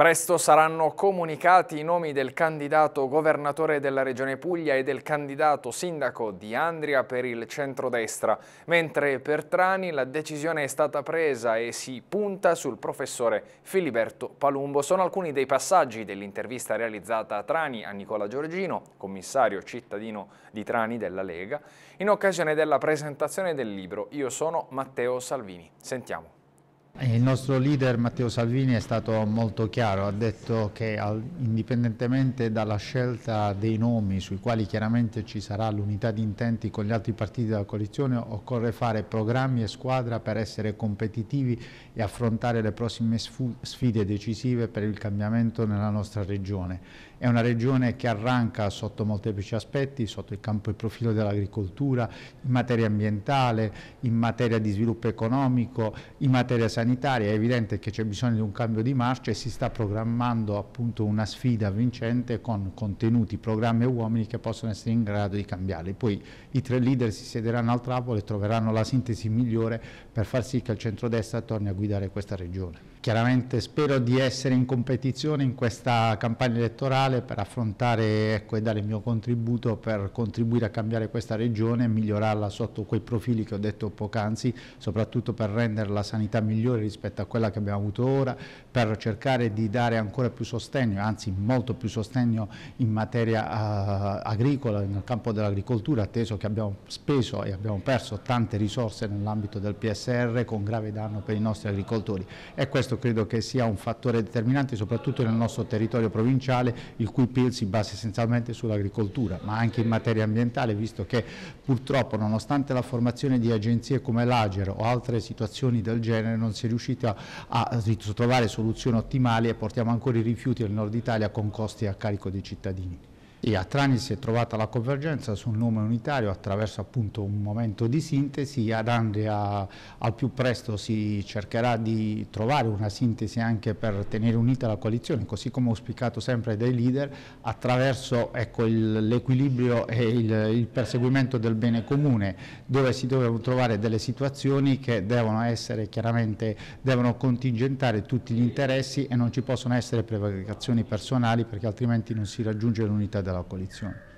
Presto saranno comunicati i nomi del candidato governatore della Regione Puglia e del candidato sindaco di Andria per il centrodestra, mentre per Trani la decisione è stata presa e si punta sul professore Filiberto Palumbo. Sono alcuni dei passaggi dell'intervista realizzata a Trani a Nicola Giorgino, commissario cittadino di Trani della Lega, in occasione della presentazione del libro Io sono Matteo Salvini. Sentiamo. Il nostro leader Matteo Salvini è stato molto chiaro, ha detto che indipendentemente dalla scelta dei nomi sui quali chiaramente ci sarà l'unità di intenti con gli altri partiti della coalizione, occorre fare programmi e squadra per essere competitivi e affrontare le prossime sfide decisive per il cambiamento nella nostra regione. È una regione che arranca sotto molteplici aspetti, sotto il campo e profilo dell'agricoltura, in materia ambientale, in materia di sviluppo economico, in materia sanitaria sanitaria è evidente che c'è bisogno di un cambio di marcia e si sta programmando appunto una sfida vincente con contenuti, programmi e uomini che possono essere in grado di cambiare. Poi i tre leader si siederanno al tavolo e troveranno la sintesi migliore per far sì che il centrodestra torni a guidare questa regione. Chiaramente spero di essere in competizione in questa campagna elettorale per affrontare ecco, e dare il mio contributo per contribuire a cambiare questa regione e migliorarla sotto quei profili che ho detto poc'anzi, soprattutto per rendere la sanità migliore migliore rispetto a quella che abbiamo avuto ora per cercare di dare ancora più sostegno, anzi molto più sostegno in materia uh, agricola, nel campo dell'agricoltura, atteso che abbiamo speso e abbiamo perso tante risorse nell'ambito del PSR con grave danno per i nostri agricoltori e questo credo che sia un fattore determinante soprattutto nel nostro territorio provinciale il cui PIL si basa essenzialmente sull'agricoltura, ma anche in materia ambientale, visto che purtroppo nonostante la formazione di agenzie come l'Agero o altre situazioni del genere non si si è riusciti a, a trovare soluzioni ottimali e portiamo ancora i rifiuti al nord Italia con costi a carico dei cittadini. E a Trani si è trovata la convergenza sul nome unitario attraverso appunto un momento di sintesi, ad Andria al più presto si cercherà di trovare una sintesi anche per tenere unita la coalizione, così come auspicato sempre dai leader, attraverso ecco, l'equilibrio e il, il, perseguimento del bene comune, dove si devono trovare delle situazioni che devono essere chiaramente, devono contingentare tutti gli interessi e non ci possono essere prevaricazioni personali perché altrimenti non si raggiunge l'unità dalla coalizione.